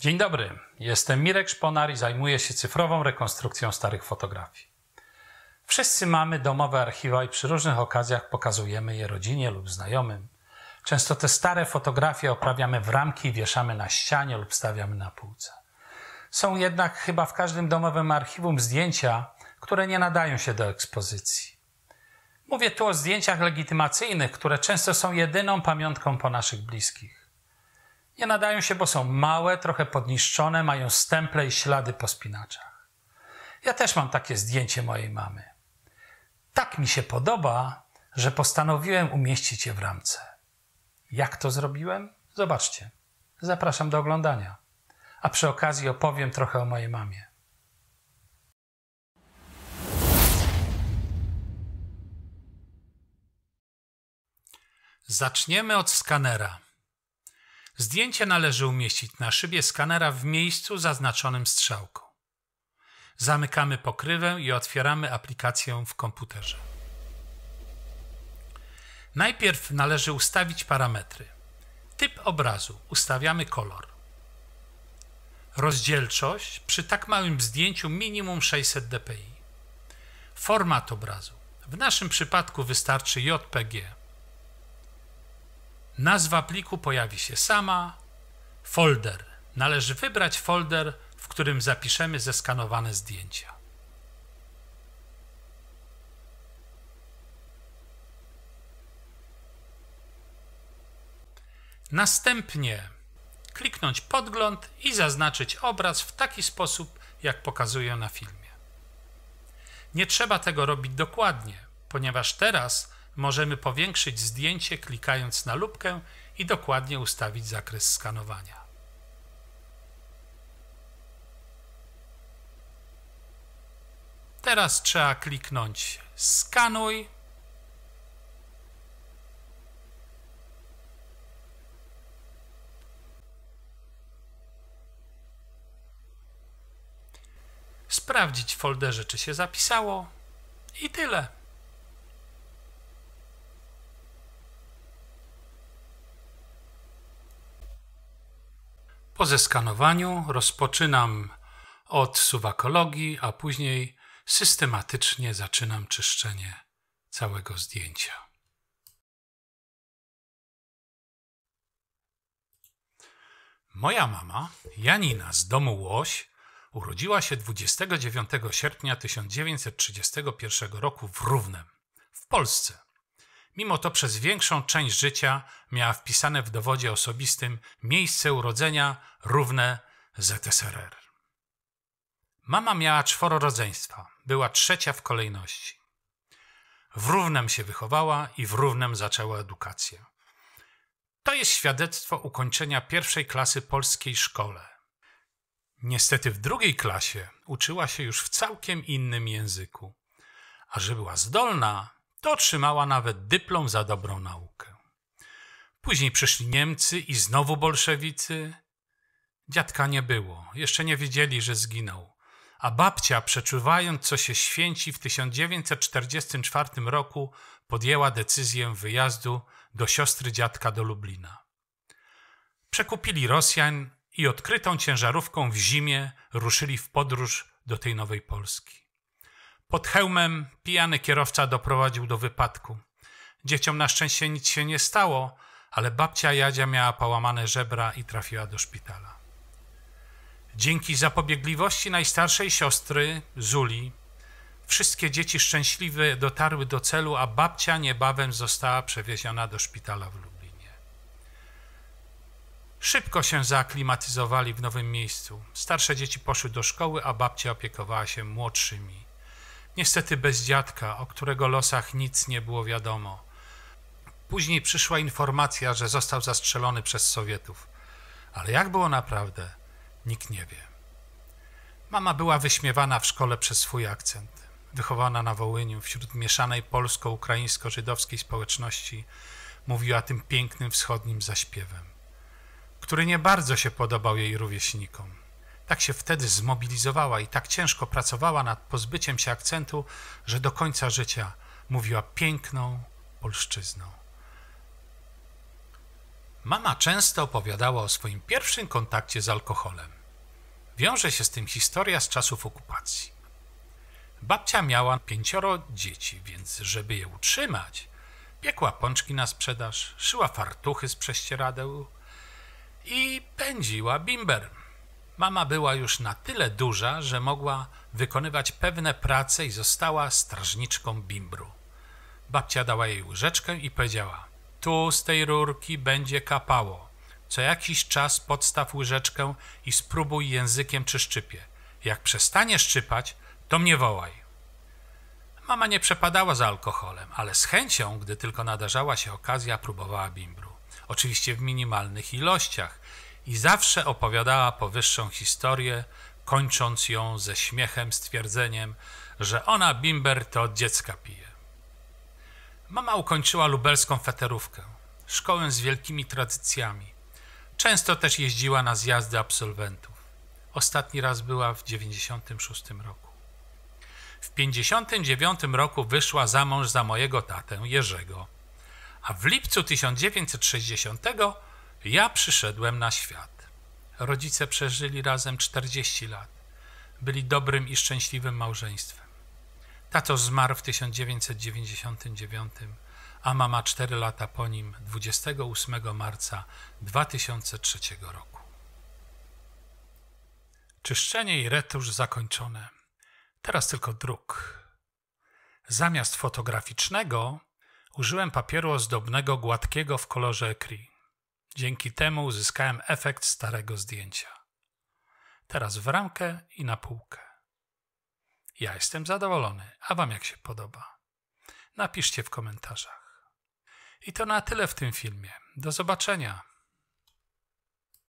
Dzień dobry, jestem Mirek Szponar i zajmuję się cyfrową rekonstrukcją starych fotografii. Wszyscy mamy domowe archiwa i przy różnych okazjach pokazujemy je rodzinie lub znajomym. Często te stare fotografie oprawiamy w ramki, wieszamy na ścianie lub stawiamy na półce. Są jednak chyba w każdym domowym archiwum zdjęcia, które nie nadają się do ekspozycji. Mówię tu o zdjęciach legitymacyjnych, które często są jedyną pamiątką po naszych bliskich. Nie nadają się, bo są małe, trochę podniszczone, mają stemple i ślady po spinaczach. Ja też mam takie zdjęcie mojej mamy. Tak mi się podoba, że postanowiłem umieścić je w ramce. Jak to zrobiłem? Zobaczcie. Zapraszam do oglądania. A przy okazji opowiem trochę o mojej mamie. Zaczniemy od skanera. Zdjęcie należy umieścić na szybie skanera w miejscu zaznaczonym strzałką. Zamykamy pokrywę i otwieramy aplikację w komputerze. Najpierw należy ustawić parametry. Typ obrazu ustawiamy kolor. Rozdzielczość przy tak małym zdjęciu minimum 600 dpi. Format obrazu. W naszym przypadku wystarczy JPG. Nazwa pliku pojawi się sama. Folder. Należy wybrać folder, w którym zapiszemy zeskanowane zdjęcia. Następnie kliknąć podgląd i zaznaczyć obraz w taki sposób, jak pokazuję na filmie. Nie trzeba tego robić dokładnie, ponieważ teraz Możemy powiększyć zdjęcie klikając na lupkę i dokładnie ustawić zakres skanowania. Teraz trzeba kliknąć skanuj. Sprawdzić w folderze, czy się zapisało. I tyle. Po zeskanowaniu rozpoczynam od suwakologii, a później systematycznie zaczynam czyszczenie całego zdjęcia. Moja mama, Janina z domu Łoś, urodziła się 29 sierpnia 1931 roku w Równem, w Polsce. Mimo to przez większą część życia miała wpisane w dowodzie osobistym miejsce urodzenia równe ZSRR. Mama miała czworo rodzeństwa, była trzecia w kolejności. W równem się wychowała i w równem zaczęła edukację. To jest świadectwo ukończenia pierwszej klasy polskiej szkole. Niestety w drugiej klasie uczyła się już w całkiem innym języku. A że była zdolna, to otrzymała nawet dyplom za dobrą naukę. Później przyszli Niemcy i znowu bolszewicy. Dziadka nie było, jeszcze nie wiedzieli, że zginął. A babcia, przeczuwając co się święci, w 1944 roku podjęła decyzję wyjazdu do siostry dziadka do Lublina. Przekupili Rosjan i odkrytą ciężarówką w zimie ruszyli w podróż do tej nowej Polski. Pod hełmem pijany kierowca doprowadził do wypadku. Dzieciom na szczęście nic się nie stało, ale babcia Jadzia miała połamane żebra i trafiła do szpitala. Dzięki zapobiegliwości najstarszej siostry, Zuli, wszystkie dzieci szczęśliwe dotarły do celu, a babcia niebawem została przewieziona do szpitala w Lublinie. Szybko się zaaklimatyzowali w nowym miejscu. Starsze dzieci poszły do szkoły, a babcia opiekowała się młodszymi niestety bez dziadka, o którego losach nic nie było wiadomo. Później przyszła informacja, że został zastrzelony przez Sowietów. Ale jak było naprawdę, nikt nie wie. Mama była wyśmiewana w szkole przez swój akcent. Wychowana na Wołyniu wśród mieszanej polsko-ukraińsko-żydowskiej społeczności, mówiła tym pięknym wschodnim zaśpiewem, który nie bardzo się podobał jej rówieśnikom. Tak się wtedy zmobilizowała i tak ciężko pracowała nad pozbyciem się akcentu, że do końca życia mówiła piękną polszczyzną. Mama często opowiadała o swoim pierwszym kontakcie z alkoholem. Wiąże się z tym historia z czasów okupacji. Babcia miała pięcioro dzieci, więc żeby je utrzymać, piekła pączki na sprzedaż, szyła fartuchy z prześcieradeł i pędziła bimber. Mama była już na tyle duża, że mogła wykonywać pewne prace i została strażniczką bimbru. Babcia dała jej łyżeczkę i powiedziała: Tu z tej rurki będzie kapało. Co jakiś czas podstaw łyżeczkę i spróbuj językiem czy szczypie. Jak przestanie szczypać, to mnie wołaj. Mama nie przepadała za alkoholem, ale z chęcią, gdy tylko nadarzała się okazja, próbowała bimbru. Oczywiście w minimalnych ilościach i zawsze opowiadała powyższą historię, kończąc ją ze śmiechem stwierdzeniem, że ona bimber to od dziecka pije. Mama ukończyła lubelską feterówkę, szkołę z wielkimi tradycjami. Często też jeździła na zjazdy absolwentów. Ostatni raz była w 96 roku. W 59 roku wyszła za mąż za mojego tatę Jerzego, a w lipcu 1960 ja przyszedłem na świat. Rodzice przeżyli razem 40 lat. Byli dobrym i szczęśliwym małżeństwem. Tato zmarł w 1999, a mama 4 lata po nim 28 marca 2003 roku. Czyszczenie i retusz zakończone. Teraz tylko druk. Zamiast fotograficznego użyłem papieru ozdobnego gładkiego w kolorze ekri. Dzięki temu uzyskałem efekt starego zdjęcia. Teraz w ramkę i na półkę. Ja jestem zadowolony, a Wam jak się podoba? Napiszcie w komentarzach. I to na tyle w tym filmie. Do zobaczenia.